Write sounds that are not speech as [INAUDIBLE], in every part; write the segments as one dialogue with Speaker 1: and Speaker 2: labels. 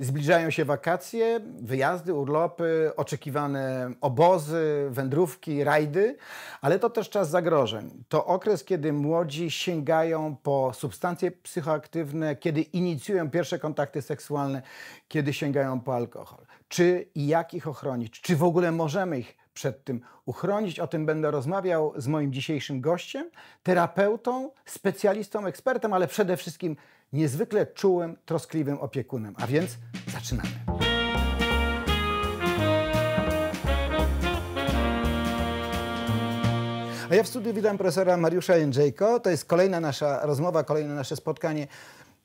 Speaker 1: Zbliżają się wakacje, wyjazdy, urlopy, oczekiwane obozy, wędrówki, rajdy, ale to też czas zagrożeń. To okres, kiedy młodzi sięgają po substancje psychoaktywne, kiedy inicjują pierwsze kontakty seksualne, kiedy sięgają po alkohol. Czy i jak ich ochronić? Czy w ogóle możemy ich przed tym uchronić. O tym będę rozmawiał z moim dzisiejszym gościem, terapeutą, specjalistą, ekspertem, ale przede wszystkim niezwykle czułym, troskliwym opiekunem. A więc zaczynamy. A ja w studiu witam profesora Mariusza Jędrzejko. To jest kolejna nasza rozmowa, kolejne nasze spotkanie.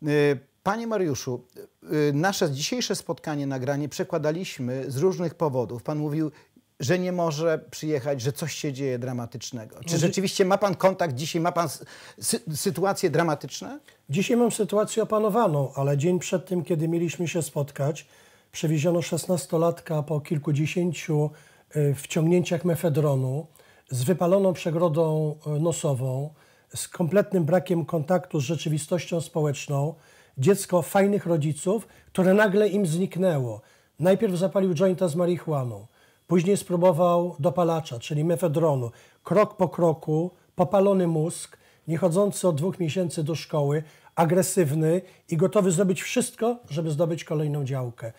Speaker 1: Y, panie Mariuszu, y, nasze dzisiejsze spotkanie, nagranie przekładaliśmy z różnych powodów. Pan mówił, że nie może przyjechać, że coś się dzieje dramatycznego. Czy rzeczywiście ma pan kontakt dzisiaj, ma pan
Speaker 2: sy sytuacje dramatyczne? Dzisiaj mam sytuację opanowaną, ale dzień przed tym, kiedy mieliśmy się spotkać, przewieziono 16-latka po kilkudziesięciu y, wciągnięciach mefedronu z wypaloną przegrodą y, nosową, z kompletnym brakiem kontaktu z rzeczywistością społeczną, dziecko fajnych rodziców, które nagle im zniknęło. Najpierw zapalił jointa z marihuaną, Później spróbował dopalacza, czyli mefedronu. Krok po kroku, popalony mózg, niechodzący od dwóch miesięcy do szkoły, agresywny i gotowy zrobić wszystko, żeby zdobyć kolejną działkę.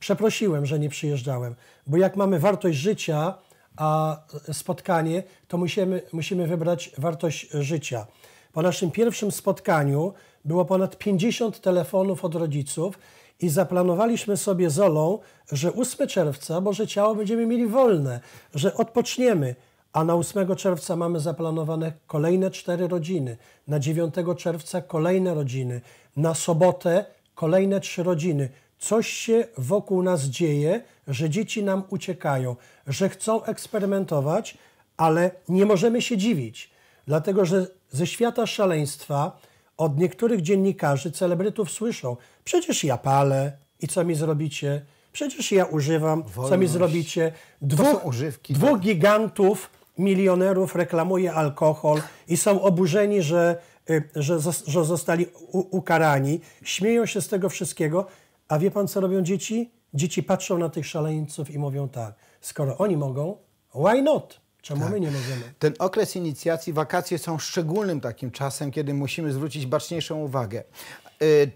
Speaker 2: Przeprosiłem, że nie przyjeżdżałem, bo jak mamy wartość życia, a spotkanie, to musimy, musimy wybrać wartość życia. Po naszym pierwszym spotkaniu było ponad 50 telefonów od rodziców, i zaplanowaliśmy sobie zolą, że 8 czerwca Boże Ciało będziemy mieli wolne, że odpoczniemy. A na 8 czerwca mamy zaplanowane kolejne cztery rodziny, na 9 czerwca kolejne rodziny, na sobotę kolejne trzy rodziny. Coś się wokół nas dzieje, że dzieci nam uciekają, że chcą eksperymentować, ale nie możemy się dziwić, dlatego że ze świata szaleństwa, od niektórych dziennikarzy, celebrytów słyszą: Przecież ja palę i co mi zrobicie? Przecież ja używam, Wolność. co mi zrobicie? Dwóch, używki, dwóch tak. gigantów, milionerów reklamuje alkohol i są oburzeni, że, y, że, że zostali u, ukarani. Śmieją się z tego wszystkiego. A wie pan, co robią dzieci? Dzieci patrzą na tych szaleńców i mówią tak: skoro oni mogą, why not? Czemu tak. my nie możemy?
Speaker 1: Ten okres inicjacji, wakacje są szczególnym takim czasem, kiedy musimy zwrócić baczniejszą uwagę. Y,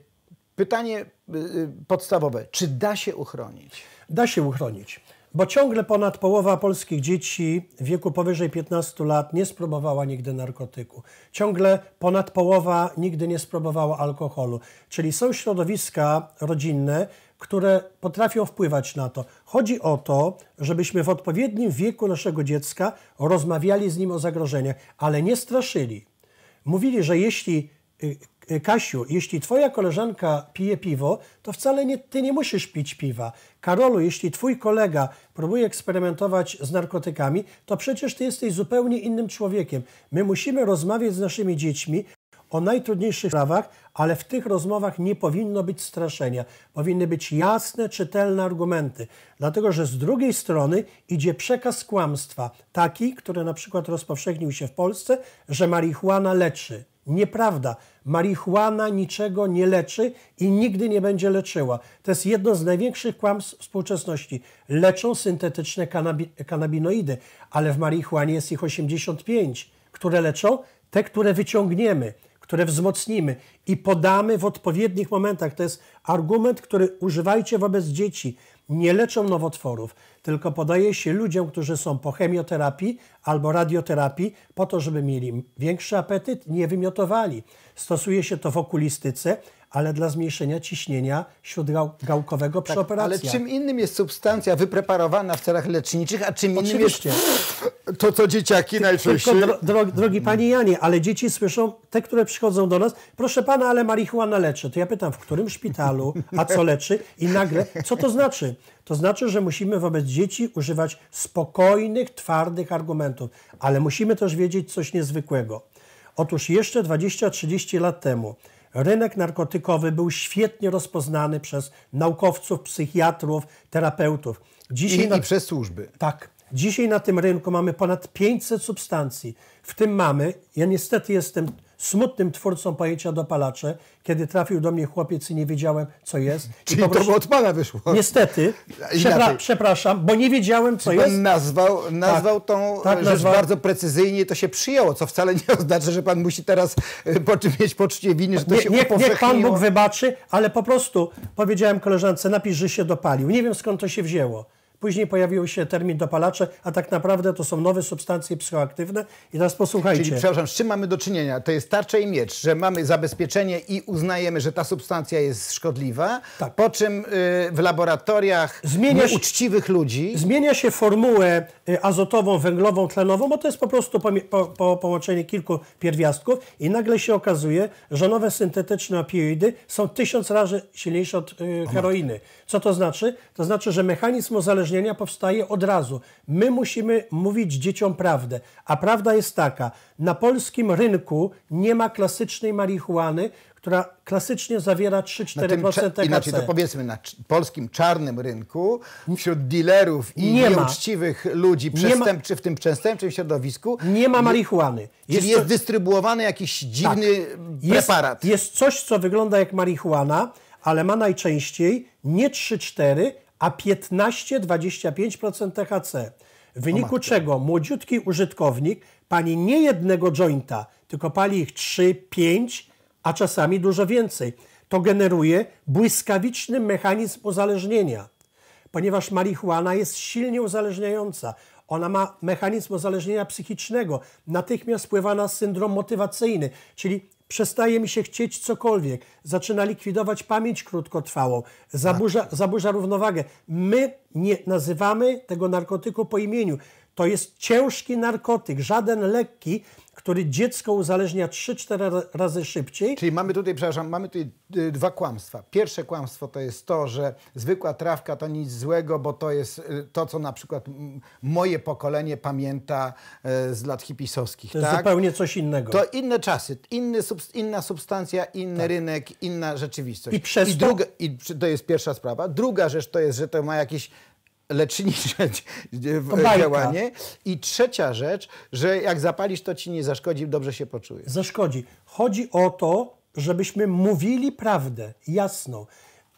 Speaker 1: pytanie y, y,
Speaker 2: podstawowe. Czy da się uchronić? Da się uchronić, bo ciągle ponad połowa polskich dzieci w wieku powyżej 15 lat nie spróbowała nigdy narkotyku. Ciągle ponad połowa nigdy nie spróbowała alkoholu. Czyli są środowiska rodzinne, które potrafią wpływać na to. Chodzi o to, żebyśmy w odpowiednim wieku naszego dziecka rozmawiali z nim o zagrożeniach, ale nie straszyli. Mówili, że jeśli y, y, Kasiu, jeśli twoja koleżanka pije piwo, to wcale nie, ty nie musisz pić piwa. Karolu, jeśli twój kolega próbuje eksperymentować z narkotykami, to przecież ty jesteś zupełnie innym człowiekiem. My musimy rozmawiać z naszymi dziećmi o najtrudniejszych sprawach, ale w tych rozmowach nie powinno być straszenia. Powinny być jasne, czytelne argumenty, dlatego że z drugiej strony idzie przekaz kłamstwa, taki, który na przykład rozpowszechnił się w Polsce, że marihuana leczy. Nieprawda. Marihuana niczego nie leczy i nigdy nie będzie leczyła. To jest jedno z największych kłamstw współczesności. Leczą syntetyczne kanabi kanabinoidy, ale w marihuanie jest ich 85, które leczą te, które wyciągniemy które wzmocnimy i podamy w odpowiednich momentach. To jest argument, który używajcie wobec dzieci. Nie leczą nowotworów, tylko podaje się ludziom, którzy są po chemioterapii albo radioterapii, po to, żeby mieli większy apetyt, nie wymiotowali. Stosuje się to w okulistyce, ale dla zmniejszenia ciśnienia śródgałkowego przy tak, Ale czym
Speaker 1: innym jest substancja wypreparowana w celach leczniczych, a czym innym Oczywiście. jest [LAUGHS] to, co dzieciaki Ty, najczęściej...
Speaker 2: Tylko, drogi Panie Janie, ale dzieci słyszą, te, które przychodzą do nas, proszę Pana, ale marihuana leczy. To ja pytam, w którym szpitalu, a co leczy? I nagle, co to znaczy? To znaczy, że musimy wobec dzieci używać spokojnych, twardych argumentów, ale musimy też wiedzieć coś niezwykłego. Otóż jeszcze 20-30 lat temu Rynek narkotykowy był świetnie rozpoznany przez naukowców, psychiatrów, terapeutów. Dzisiaj I, na... i przez służby. Tak. Dzisiaj na tym rynku mamy ponad 500 substancji. W tym mamy, ja niestety jestem smutnym twórcą pojęcia dopalacze, kiedy trafił do mnie chłopiec i nie wiedziałem, co jest. [LAUGHS] Czyli prostu... to od Pana wyszło. Niestety, przepra przepraszam, bo nie wiedziałem, co jest. Pan nazwał, nazwał tak, tą tak, rzecz nazwa... bardzo
Speaker 1: precyzyjnie to się przyjęło, co wcale nie [LAUGHS] oznacza, że Pan musi teraz y, po czym mieć poczucie winy, że to nie, się Nie niech Pan Bóg
Speaker 2: wybaczy, ale po prostu powiedziałem koleżance, napisz, że się dopalił. Nie wiem, skąd to się wzięło. Później pojawił się termin dopalacze, a tak naprawdę to są nowe substancje psychoaktywne. I teraz posłuchajcie. Czyli, przepraszam, z czym mamy do czynienia? To jest tarcza
Speaker 1: i miecz, że mamy zabezpieczenie i uznajemy, że ta substancja jest szkodliwa, tak. po czym y,
Speaker 2: w laboratoriach zmienia się, uczciwych ludzi... Zmienia się formułę y, azotową, węglową, tlenową, bo to jest po prostu po, po, po połączenie kilku pierwiastków i nagle się okazuje, że nowe syntetyczne opioidy są tysiąc razy silniejsze od y, heroiny. Co to znaczy? To znaczy, że mechanizm uzależnienia uzależnienia powstaje od razu. My musimy mówić dzieciom prawdę, a prawda jest taka: na polskim rynku nie ma klasycznej marihuany, która klasycznie zawiera 3-4% THC. Inaczej to e powiedzmy, na
Speaker 1: polskim czarnym rynku, wśród dealerów i nie nieuczciwych ma. ludzi, przestępczy,
Speaker 2: w tym przestępczym środowisku... Nie ma marihuany. Jest czyli jest to... dystrybuowany jakiś tak. dziwny tak. preparat. Jest, jest coś, co wygląda jak marihuana, ale ma najczęściej nie 3-4, a 15-25% THC. W wyniku czego młodziutki użytkownik pani nie jednego jointa, tylko pali ich 3, 5, a czasami dużo więcej. To generuje błyskawiczny mechanizm uzależnienia, ponieważ marihuana jest silnie uzależniająca. Ona ma mechanizm uzależnienia psychicznego, natychmiast wpływa na syndrom motywacyjny, czyli przestaje mi się chcieć cokolwiek, zaczyna likwidować pamięć krótkotrwałą, zaburza, tak. zaburza równowagę. My nie nazywamy tego narkotyku po imieniu. To jest ciężki narkotyk, żaden lekki, który dziecko uzależnia 3-4 razy szybciej. Czyli mamy tutaj, przepraszam, mamy tutaj y, dwa kłamstwa. Pierwsze kłamstwo to jest to,
Speaker 1: że zwykła trawka to nic złego, bo to jest y, to, co na przykład moje pokolenie pamięta y, z lat hipisowskich. To tak? jest zupełnie coś innego. To inne czasy, inny inna substancja, inny tak. rynek, inna rzeczywistość. I przez I, druga, I to jest pierwsza sprawa. Druga rzecz to jest, że to ma jakiś lecznicze działanie.
Speaker 2: I trzecia rzecz, że jak zapalisz, to ci nie zaszkodzi, dobrze się poczujesz. Zaszkodzi. Chodzi o to, żebyśmy mówili prawdę, jasno.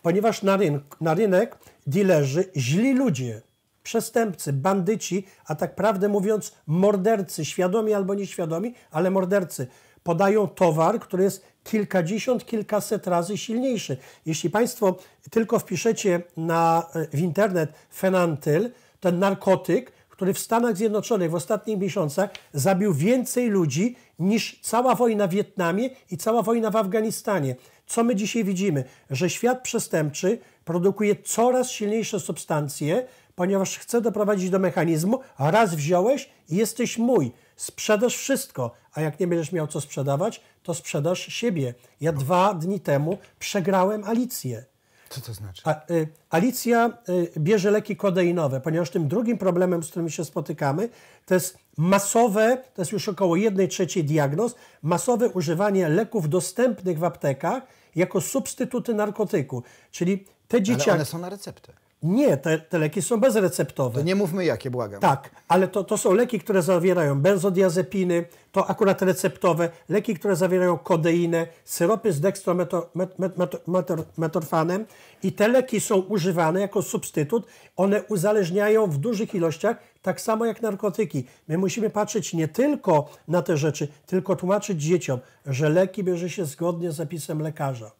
Speaker 2: Ponieważ na, rynk, na rynek dilerzy, źli ludzie, przestępcy, bandyci, a tak prawdę mówiąc mordercy, świadomi albo nieświadomi, ale mordercy – podają towar, który jest kilkadziesiąt, kilkaset razy silniejszy. Jeśli Państwo tylko wpiszecie na, e, w internet fenantyl, ten narkotyk, który w Stanach Zjednoczonych w ostatnich miesiącach zabił więcej ludzi niż cała wojna w Wietnamie i cała wojna w Afganistanie. Co my dzisiaj widzimy? Że świat przestępczy produkuje coraz silniejsze substancje, ponieważ chce doprowadzić do mechanizmu, raz wziąłeś i jesteś mój, sprzedasz wszystko, a jak nie będziesz miał co sprzedawać, to sprzedasz siebie. Ja dwa dni temu przegrałem Alicję. Co to znaczy? A, y, Alicja y, bierze leki kodeinowe, ponieważ tym drugim problemem, z którym się spotykamy, to jest masowe, to jest już około 1 trzeciej diagnoz, masowe używanie leków dostępnych w aptekach jako substytuty narkotyku. Czyli te dzieciaki... Ale one są na receptę. Nie, te, te, leki są bezreceptowe. To nie mówmy jakie, błagam. Tak, ale to, to są leki, które zawierają benzodiazepiny, to akurat receptowe, leki, które zawierają kodeinę, syropy z dextrometorfanem i te leki są używane jako substytut. One uzależniają w dużych ilościach, tak samo jak narkotyki. My musimy patrzeć nie tylko na te rzeczy, tylko tłumaczyć dzieciom, że leki bierze się zgodnie z zapisem lekarza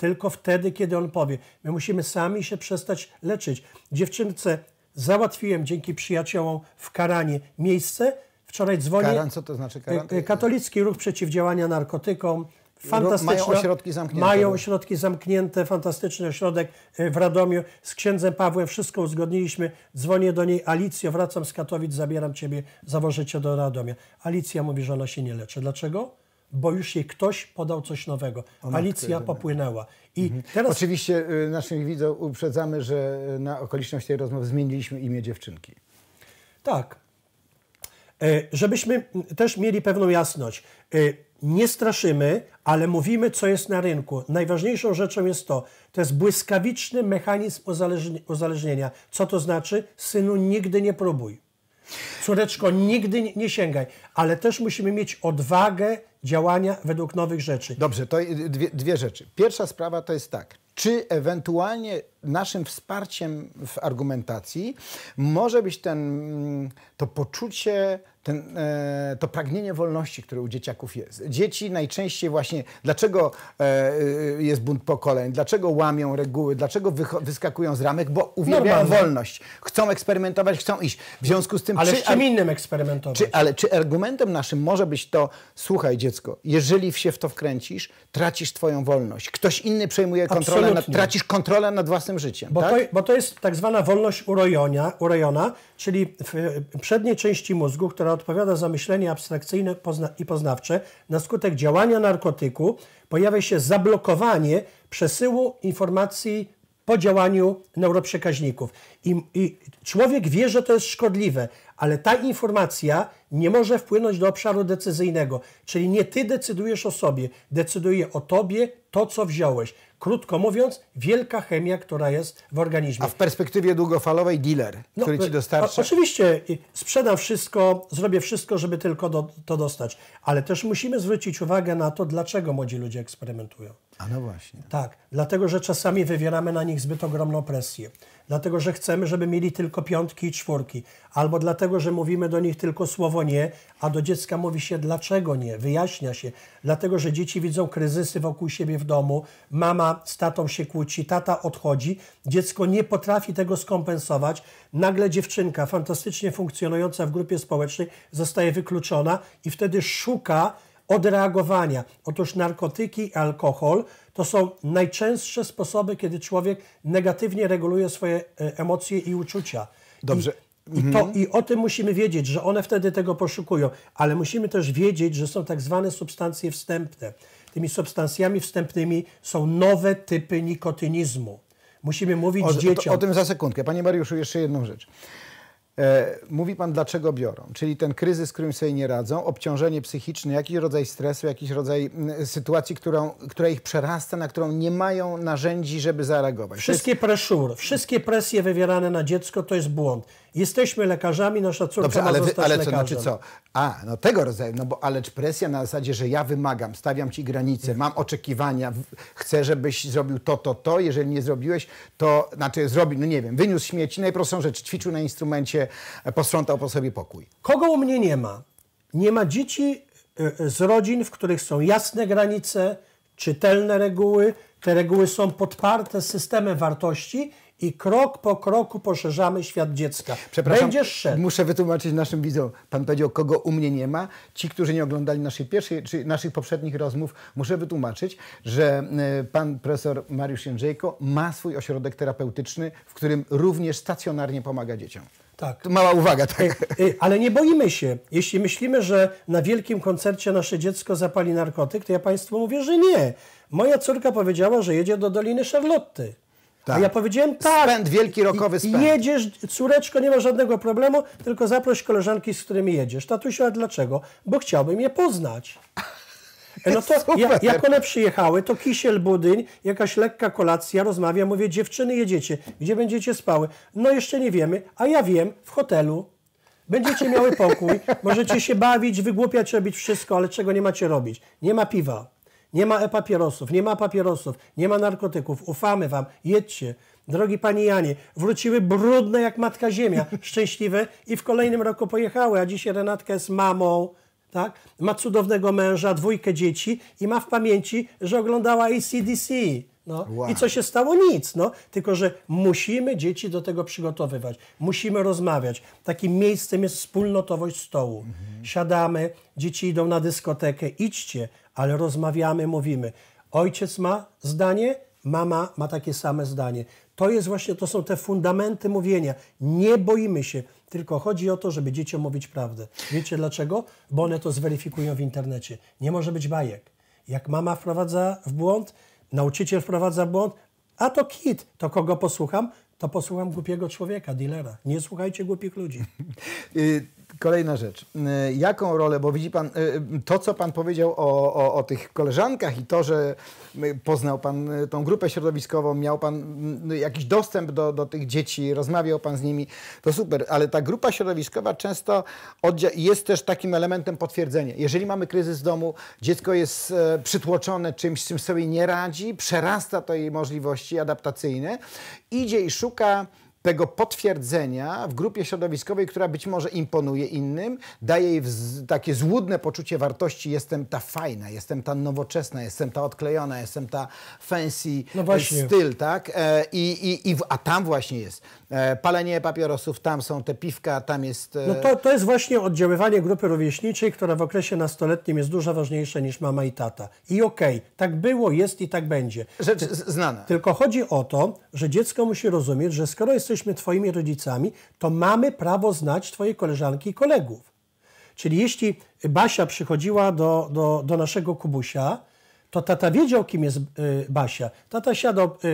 Speaker 2: tylko wtedy, kiedy on powie. My musimy sami się przestać leczyć. Dziewczynce załatwiłem dzięki przyjaciołom w Karanie miejsce. Wczoraj dzwonię. Karan, co to znaczy Karan? E, e, katolicki Ruch Przeciwdziałania Narkotykom. Fantastyczne. Mają ośrodki zamknięte. Mają no. ośrodki zamknięte, fantastyczny ośrodek e, w Radomiu. Z księdzem Pawłem wszystko uzgodniliśmy. Dzwonię do niej, Alicjo, wracam z Katowic, zabieram ciebie, zawożę cię do Radomia. Alicja mówi, że ona się nie leczy. Dlaczego? bo już jej ktoś podał coś nowego. O, Alicja popłynęła. I mhm. teraz...
Speaker 1: Oczywiście y, naszym widzom uprzedzamy, że y, na okoliczność tej rozmowy zmieniliśmy imię dziewczynki.
Speaker 2: Tak. E, żebyśmy y, też mieli pewną jasność. E, nie straszymy, ale mówimy, co jest na rynku. Najważniejszą rzeczą jest to, to jest błyskawiczny mechanizm uzależnienia. Co to znaczy? Synu, nigdy nie próbuj. Córeczko, nigdy nie sięgaj, ale też musimy mieć odwagę działania według nowych rzeczy. Dobrze, to dwie, dwie rzeczy. Pierwsza sprawa to jest tak czy ewentualnie
Speaker 1: naszym wsparciem w argumentacji może być ten, mm, to poczucie ten, e, to pragnienie wolności, które u dzieciaków jest. Dzieci najczęściej właśnie, dlaczego e, e jest bunt pokoleń, dlaczego łamią reguły, dlaczego wyskakują z ramek, bo uwielbiają Normalne. wolność. Chcą eksperymentować, chcą iść. W związku z tym... Ale czy, z czym innym eksperymentować? Czy, ale czy argumentem naszym może być to, słuchaj dziecko, jeżeli się w to wkręcisz, tracisz twoją wolność. Ktoś inny przejmuje kontrolę, nad, tracisz kontrolę nad własnym życiem.
Speaker 2: Bo, tak? to, bo to jest tak zwana wolność urojona, urojona czyli w przedniej części mózgu, która odpowiada za myślenie abstrakcyjne i poznawcze, na skutek działania narkotyku pojawia się zablokowanie przesyłu informacji po działaniu neuroprzekaźników. I, I, człowiek wie, że to jest szkodliwe, ale ta informacja nie może wpłynąć do obszaru decyzyjnego. Czyli nie ty decydujesz o sobie, decyduje o tobie to, co wziąłeś. Krótko mówiąc, wielka chemia, która jest w organizmie. A w perspektywie długofalowej dealer, no, który ci e, dostarcza. O, oczywiście, sprzedam wszystko, zrobię wszystko, żeby tylko do, to dostać. Ale też musimy zwrócić uwagę na to, dlaczego młodzi ludzie eksperymentują. A no właśnie. Tak, dlatego że czasami wywieramy na nich zbyt ogromną presję dlatego że chcemy, żeby mieli tylko piątki i czwórki, albo dlatego, że mówimy do nich tylko słowo nie, a do dziecka mówi się dlaczego nie, wyjaśnia się, dlatego że dzieci widzą kryzysy wokół siebie w domu, mama z tatą się kłóci, tata odchodzi, dziecko nie potrafi tego skompensować, nagle dziewczynka fantastycznie funkcjonująca w grupie społecznej zostaje wykluczona i wtedy szuka odreagowania. Otóż narkotyki i alkohol to są najczęstsze sposoby, kiedy człowiek negatywnie reguluje swoje e, emocje i uczucia. Dobrze. I to, mhm. I o tym musimy wiedzieć, że one wtedy tego poszukują, ale musimy też wiedzieć, że są tak zwane substancje wstępne. Tymi substancjami wstępnymi są nowe typy nikotynizmu. Musimy mówić o, dzieciom. O, o tym za
Speaker 1: sekundkę. Panie Mariuszu, jeszcze jedną rzecz.
Speaker 2: E, mówi pan, dlaczego
Speaker 1: biorą. Czyli ten kryzys, z którym sobie nie radzą, obciążenie psychiczne, jakiś rodzaj stresu, jakiś rodzaj mm, sytuacji, którą, która ich przerasta, na którą nie mają narzędzi, żeby zareagować. Wszystkie jest... preszury, wszystkie presje wywierane na dziecko to jest błąd. Jesteśmy lekarzami, nasza córka Dobrze, ma ale, zostać ale znaczy lekarzem. to znaczy co? A, no tego rodzaju, no bo alecz presja na zasadzie, że ja wymagam, stawiam ci granice, mam oczekiwania, chcę, żebyś zrobił to, to, to, jeżeli nie zrobiłeś, to znaczy zrobił, no nie wiem, wyniósł śmieci, najprostszą rzecz, ćwiczył na instrumencie, E, posprzątał po sobie pokój.
Speaker 2: Kogo u mnie nie ma? Nie ma dzieci e, e, z rodzin, w których są jasne granice, czytelne reguły. Te reguły są podparte systemem wartości i krok po kroku poszerzamy świat dziecka. Przepraszam, Będziesz szedł.
Speaker 1: muszę wytłumaczyć naszym widzom. Pan powiedział, kogo u mnie nie ma. Ci, którzy nie oglądali naszej pierwszej, czy naszych poprzednich rozmów, muszę wytłumaczyć, że pan profesor Mariusz Jędrzejko ma swój ośrodek
Speaker 2: terapeutyczny, w którym również stacjonarnie pomaga dzieciom. Tak. Mała uwaga, tak. E, e, ale nie boimy się. Jeśli myślimy, że na wielkim koncercie nasze dziecko zapali narkotyk, to ja Państwu mówię, że nie. Moja córka powiedziała, że jedzie do Doliny Szarlotty. Tak. A ja powiedziałem tak. Spęd, wielki rokowy spęd. Jedziesz, córeczko, nie ma żadnego problemu, tylko zaproś koleżanki, z którymi jedziesz. Tatusiu, a dlaczego? Bo chciałbym je poznać. No to jak, jak one przyjechały, to kisiel, budyń, jakaś lekka kolacja, rozmawia, mówię, dziewczyny jedziecie, gdzie będziecie spały? No jeszcze nie wiemy, a ja wiem, w hotelu. Będziecie miały pokój, [LAUGHS] możecie się bawić, wygłupiać, robić wszystko, ale czego nie macie robić? Nie ma piwa, nie ma e-papierosów, nie ma papierosów, nie ma narkotyków, ufamy wam, jedźcie. Drogi Panie Janie, wróciły brudne jak Matka Ziemia, szczęśliwe i w kolejnym roku pojechały, a dzisiaj Renatka jest mamą, tak? ma cudownego męża, dwójkę dzieci i ma w pamięci, że oglądała ACDC. No. Wow. I co się stało? Nic. No. Tylko, że musimy dzieci do tego przygotowywać. Musimy rozmawiać. Takim miejscem jest wspólnotowość stołu. Mhm. Siadamy, dzieci idą na dyskotekę, idźcie, ale rozmawiamy, mówimy. Ojciec ma zdanie, mama ma takie same zdanie. To jest właśnie, to są te fundamenty mówienia. Nie boimy się tylko chodzi o to, żeby dzieciom mówić prawdę. Wiecie dlaczego? Bo one to zweryfikują w internecie. Nie może być bajek. Jak mama wprowadza w błąd, nauczyciel wprowadza w błąd, a to kit, to kogo posłucham? To posłucham głupiego człowieka, dealera. Nie słuchajcie głupich ludzi. [LAUGHS]
Speaker 1: Kolejna rzecz. Y, jaką rolę, bo widzi Pan, y, y, to co Pan powiedział o, o, o, tych koleżankach i to, że poznał Pan tą grupę środowiskową, miał Pan jakiś dostęp do, do tych dzieci, rozmawiał Pan z nimi, to super, ale ta grupa środowiskowa często jest też takim elementem potwierdzenia. Jeżeli mamy kryzys w domu, dziecko jest e, przytłoczone czymś, z czym sobie nie radzi, przerasta to jej możliwości adaptacyjne, idzie i szuka tego potwierdzenia w grupie środowiskowej, która być może imponuje innym, daje jej takie złudne poczucie wartości, jestem ta fajna, jestem ta nowoczesna, jestem ta odklejona, jestem ta fancy no e, styl, tak? E, I, i, i, a tam właśnie jest e, palenie papierosów, tam są te piwka, tam jest... No to, to
Speaker 2: jest właśnie oddziaływanie grupy rówieśniczej, która w okresie nastoletnim jest dużo ważniejsza niż mama i tata. I okej, okay, tak było, jest i tak będzie. Rzecz znana. Tylko chodzi o to, że dziecko musi rozumieć, że skoro jest jesteśmy Twoimi rodzicami, to mamy prawo znać Twoje koleżanki i kolegów. Czyli jeśli Basia przychodziła do, do, do naszego Kubusia, to tata wiedział, kim jest y, Basia. Tata siadał y,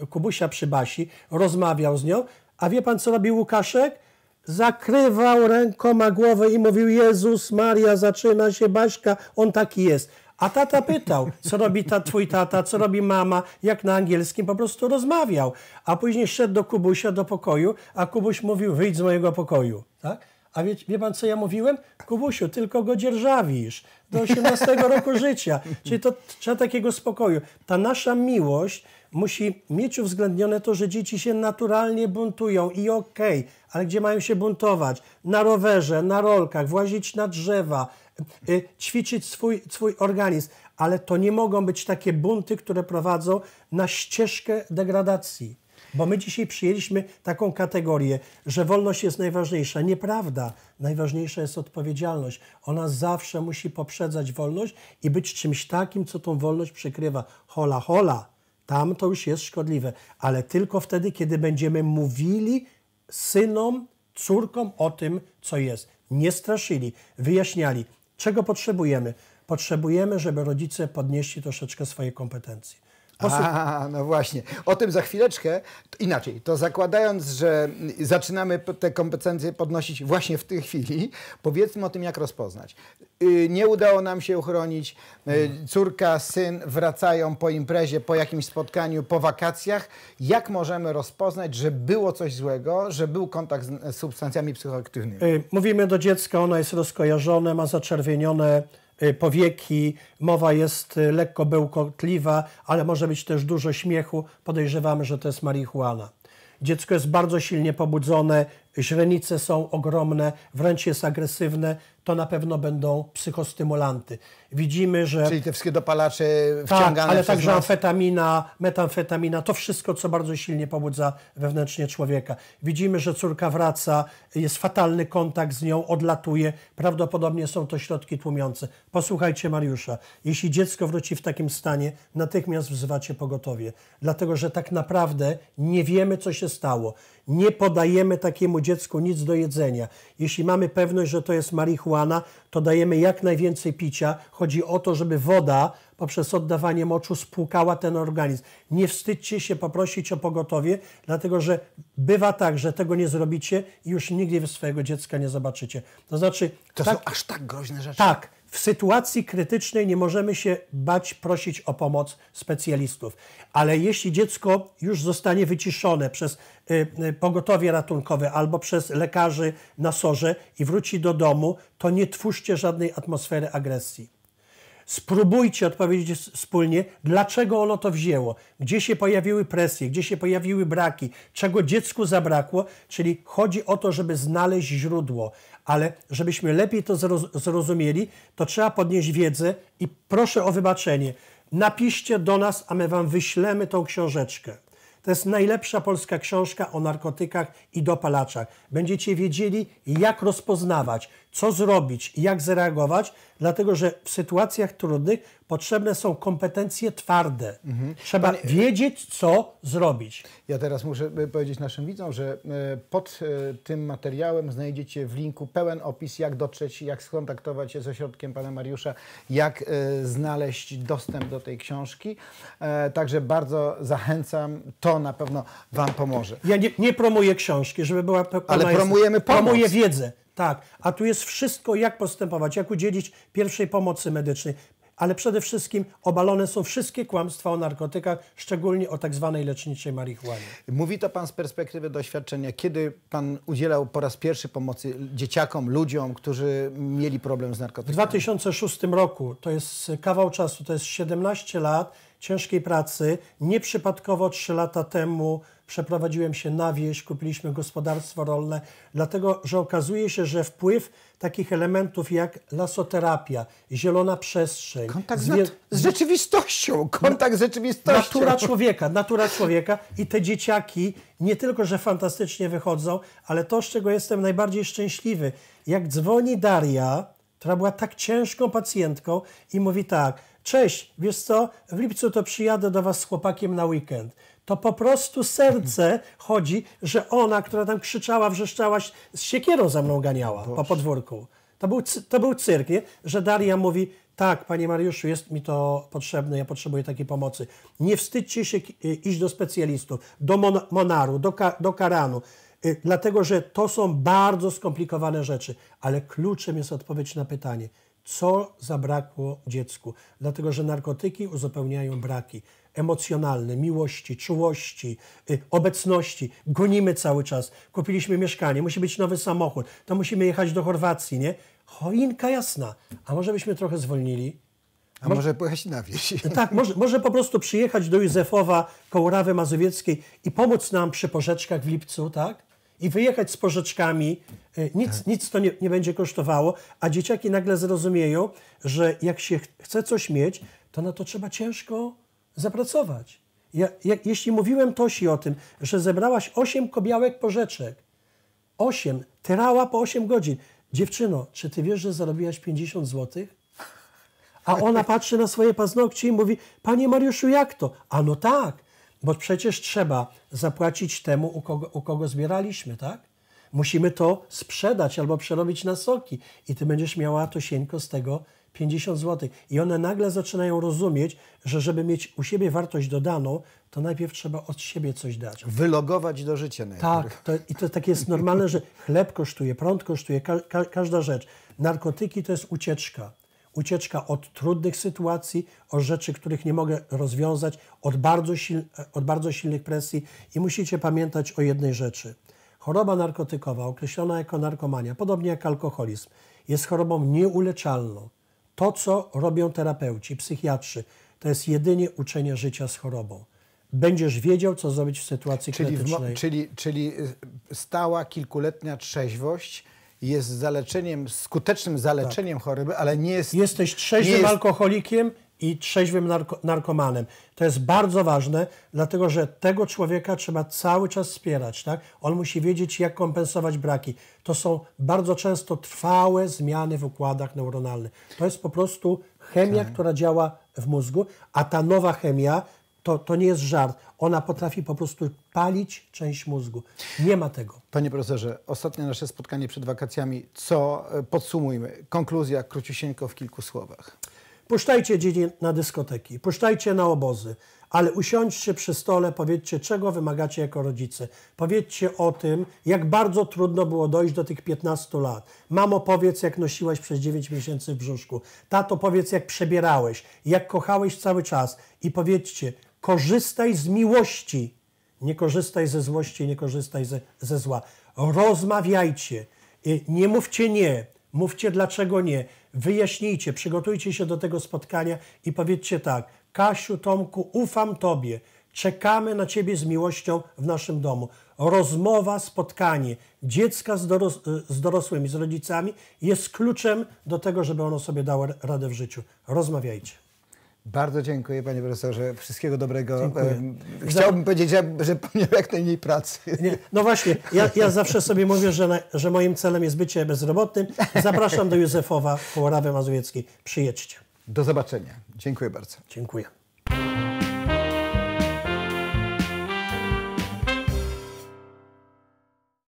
Speaker 2: y, Kubusia przy Basi, rozmawiał z nią, a wie pan, co robił Łukaszek? Zakrywał rękoma głowę i mówił: Jezus, Maria, zaczyna się Baśka, on taki jest. A tata pytał, co robi ta, twój tata, co robi mama, jak na angielskim po prostu rozmawiał. A później szedł do Kubusia do pokoju, a Kubuś mówił, wyjdź z mojego pokoju. Tak? A wie, wie pan, co ja mówiłem? Kubusiu, tylko go dzierżawisz do 18 roku życia. Czyli to trzeba takiego spokoju. Ta nasza miłość musi mieć uwzględnione to, że dzieci się naturalnie buntują i okej, okay, ale gdzie mają się buntować? Na rowerze, na rolkach, włazić na drzewa, Y, ćwiczyć swój, swój organizm, ale to nie mogą być takie bunty, które prowadzą na ścieżkę degradacji. Bo my dzisiaj przyjęliśmy taką kategorię, że wolność jest najważniejsza. Nieprawda. Najważniejsza jest odpowiedzialność. Ona zawsze musi poprzedzać wolność i być czymś takim, co tą wolność przykrywa. Hola, hola. Tam to już jest szkodliwe, ale tylko wtedy, kiedy będziemy mówili synom, córkom o tym, co jest. Nie straszyli, wyjaśniali. Czego potrzebujemy? Potrzebujemy, żeby rodzice podnieśli troszeczkę swoje kompetencje. Sposób...
Speaker 1: A, no właśnie. O tym za chwileczkę. Inaczej, to zakładając, że zaczynamy te kompetencje podnosić właśnie w tej chwili, powiedzmy o tym, jak rozpoznać. Y, nie udało nam się uchronić. Y, córka, syn wracają po imprezie, po jakimś spotkaniu, po wakacjach. Jak możemy rozpoznać, że było coś złego, że był kontakt z substancjami psychoaktywnymi?
Speaker 2: Y, mówimy do dziecka, ono jest rozkojarzone, ma zaczerwienione Y, powieki, mowa jest y, lekko bełkotliwa, ale może być też dużo śmiechu. Podejrzewamy, że to jest marihuana. Dziecko jest bardzo silnie pobudzone, źrenice są ogromne, wręcz jest agresywne, to na pewno będą psychostymulanty. Widzimy, że... Czyli te wszystkie dopalacze tak, wciągane tak, ale także nas... amfetamina, metamfetamina, to wszystko, co bardzo silnie pobudza wewnętrznie człowieka. Widzimy, że córka wraca, jest fatalny kontakt z nią, odlatuje. Prawdopodobnie są to środki tłumiące. Posłuchajcie Mariusza. Jeśli dziecko wróci w takim stanie, natychmiast wzywacie pogotowie. Dlatego, że tak naprawdę nie wiemy, co się stało. Nie podajemy takiemu dziecku nic do jedzenia. Jeśli mamy pewność, że to jest marihuana, to dajemy jak najwięcej picia. Chodzi o to, żeby woda poprzez oddawanie moczu spłukała ten organizm. Nie wstydźcie się poprosić o pogotowie, dlatego że bywa tak, że tego nie zrobicie i już nigdy swojego dziecka nie zobaczycie. To znaczy. To tak, są aż tak groźne rzeczy. Tak. W sytuacji krytycznej nie możemy się bać prosić o pomoc specjalistów, ale jeśli dziecko już zostanie wyciszone przez y, y, pogotowie ratunkowe albo przez lekarzy na sorze i wróci do domu, to nie twórzcie żadnej atmosfery agresji. Spróbujcie odpowiedzieć wspólnie, dlaczego ono to wzięło, gdzie się pojawiły presje, gdzie się pojawiły braki, czego dziecku zabrakło, czyli chodzi o to, żeby znaleźć źródło ale żebyśmy lepiej to zrozumieli, to trzeba podnieść wiedzę i proszę o wybaczenie. Napiszcie do nas, a my Wam wyślemy tą książeczkę. To jest najlepsza polska książka o narkotykach i dopalaczach. Będziecie wiedzieli, jak rozpoznawać, co zrobić jak zareagować, dlatego że w sytuacjach trudnych potrzebne są kompetencje twarde.
Speaker 1: Mhm. Trzeba Panie...
Speaker 2: wiedzieć, co zrobić. Ja teraz muszę
Speaker 1: e, powiedzieć naszym widzom, że e, pod e, tym materiałem znajdziecie w linku pełen opis, jak dotrzeć, jak skontaktować się z ośrodkiem pana Mariusza, jak znaleźć dostęp do tej książki. Także bardzo zachęcam, to na pewno wam pomoże.
Speaker 2: Ja nie, nie promuję książki, żeby była pełna. Ale promujemy pomoc. Promuję wiedzę. Tak, a tu jest wszystko, jak postępować, jak udzielić pierwszej pomocy medycznej. Ale przede wszystkim obalone są wszystkie kłamstwa o narkotykach, szczególnie o tak zwanej leczniczej marihuanie. Mówi to
Speaker 1: Pan z perspektywy doświadczenia. Kiedy Pan udzielał po raz pierwszy pomocy dzieciakom, ludziom,
Speaker 2: którzy mieli problem z narkotykami? W 2006 roku, to jest kawał czasu, to jest 17 lat ciężkiej pracy. Nieprzypadkowo 3 lata temu przeprowadziłem się na wieś, kupiliśmy gospodarstwo rolne, dlatego że okazuje się, że wpływ takich elementów jak lasoterapia, zielona przestrzeń. Kontakt z, zwie... z rzeczywistością, kontakt z rzeczywistością. Natura człowieka, natura człowieka i te dzieciaki nie tylko, że fantastycznie wychodzą, ale to, z czego jestem najbardziej szczęśliwy, jak dzwoni Daria, która była tak ciężką pacjentką i mówi tak, cześć, wiesz co, w lipcu to przyjadę do Was z chłopakiem na weekend to po prostu serce chodzi, że ona, która tam krzyczała, wrzeszczała, z siekierą za mną ganiała po podwórku. To był, to był cyrk, nie? że Daria mówi, tak, panie Mariuszu, jest mi to potrzebne, ja potrzebuję takiej pomocy. Nie wstydźcie się y, iść do specjalistów, do mon Monaru, do, ka do Karanu, y dlatego że to są bardzo skomplikowane rzeczy, ale kluczem jest odpowiedź na pytanie, co zabrakło dziecku, dlatego że narkotyki uzupełniają braki emocjonalne, miłości, czułości, y, obecności. Gonimy cały czas. Kupiliśmy mieszkanie, musi być nowy samochód, to musimy jechać do Chorwacji, nie? Choinka jasna. A może byśmy trochę zwolnili? A może, może pojechać na wieś. [LAUGHS] Tak, może, może po prostu przyjechać do Józefowa koło Rawy Mazowieckiej i pomóc nam przy porzeczkach w lipcu, tak? I wyjechać z porzeczkami. Y, nic, tak. nic to nie, nie będzie kosztowało, a dzieciaki nagle zrozumieją, że jak się chce coś mieć, to na to trzeba ciężko zapracować. Ja, jeśli mówiłem Tosi o tym, że zebrałaś 8 kobiałek porzeczek, 8, tyrała po 8 godzin. Dziewczyno, czy ty wiesz, że zarobiłaś 50 złotych? A ona patrzy na swoje paznokcie i mówi: Panie Mariuszu, jak to? A no tak, bo przecież trzeba zapłacić temu, u kogo, u kogo zbieraliśmy, tak? Musimy to sprzedać albo przerobić na soki i ty będziesz miała tosieńko z tego 50 zł. I one nagle zaczynają rozumieć, że żeby mieć u siebie wartość dodaną, to najpierw trzeba od siebie coś dać.
Speaker 1: Wylogować
Speaker 2: do życia najpierw. Tak, to, i to tak jest normalne, że chleb kosztuje, prąd kosztuje, ka ka każda rzecz. Narkotyki to jest ucieczka. Ucieczka od trudnych sytuacji, od rzeczy, których nie mogę rozwiązać, od bardzo, od bardzo silnych presji. I musicie pamiętać o jednej rzeczy. Choroba narkotykowa, określona jako narkomania, podobnie jak alkoholizm, jest chorobą nieuleczalną. To, co robią terapeuci, psychiatrzy, to jest jedynie uczenie życia z chorobą. Będziesz wiedział, co zrobić w sytuacji czyli krytycznej. W,
Speaker 1: czyli, czyli y, stała kilkuletnia trzeźwość jest zaleczeniem,
Speaker 2: skutecznym zaleczeniem tak. choroby, ale nie jest... Jesteś trzeźwym jest... alkoholikiem i trzeźwym narko narkomanem. To jest bardzo ważne, dlatego że tego człowieka trzeba cały czas wspierać. Tak? On musi wiedzieć, jak kompensować braki. To są bardzo często trwałe zmiany w układach neuronalnych. To jest po prostu chemia, tak. która działa w mózgu, a ta nowa chemia to, to nie jest żart. Ona potrafi po prostu palić część mózgu. Nie ma tego. Panie profesorze, ostatnie nasze spotkanie przed wakacjami. Co e, podsumujmy? Konkluzja króciusieńko w kilku słowach. Puszczajcie dzieci na dyskoteki, puszczajcie na obozy, ale usiądźcie przy stole, powiedzcie, czego wymagacie jako rodzice. Powiedzcie o tym, jak bardzo trudno było dojść do tych 15 lat. Mamo, powiedz, jak nosiłaś przez 9 miesięcy w brzuszku. Tato, powiedz, jak przebierałeś, jak kochałeś cały czas. I powiedzcie, korzystaj z miłości. Nie korzystaj ze złości, nie korzystaj ze, ze zła. Rozmawiajcie. Nie mówcie nie, Mówcie dlaczego nie. Wyjaśnijcie, przygotujcie się do tego spotkania i powiedzcie tak: Kasiu, Tomku, ufam Tobie. Czekamy na Ciebie z miłością w naszym domu. Rozmowa, spotkanie dziecka z, doros z dorosłymi, z rodzicami jest kluczem do tego, żeby ono sobie dało radę w życiu. Rozmawiajcie. Bardzo dziękuję, panie profesorze. Wszystkiego dobrego. Dziękuję. E, chciałbym Za... powiedzieć, że miał jak najmniej pracy. Nie. No właśnie, ja, ja zawsze sobie mówię, że, na, że moim celem jest bycie bezrobotnym. Zapraszam do Józefowa, Połarawy Mazowieckiej. Przyjedźcie. Do zobaczenia. Dziękuję bardzo. Dziękuję.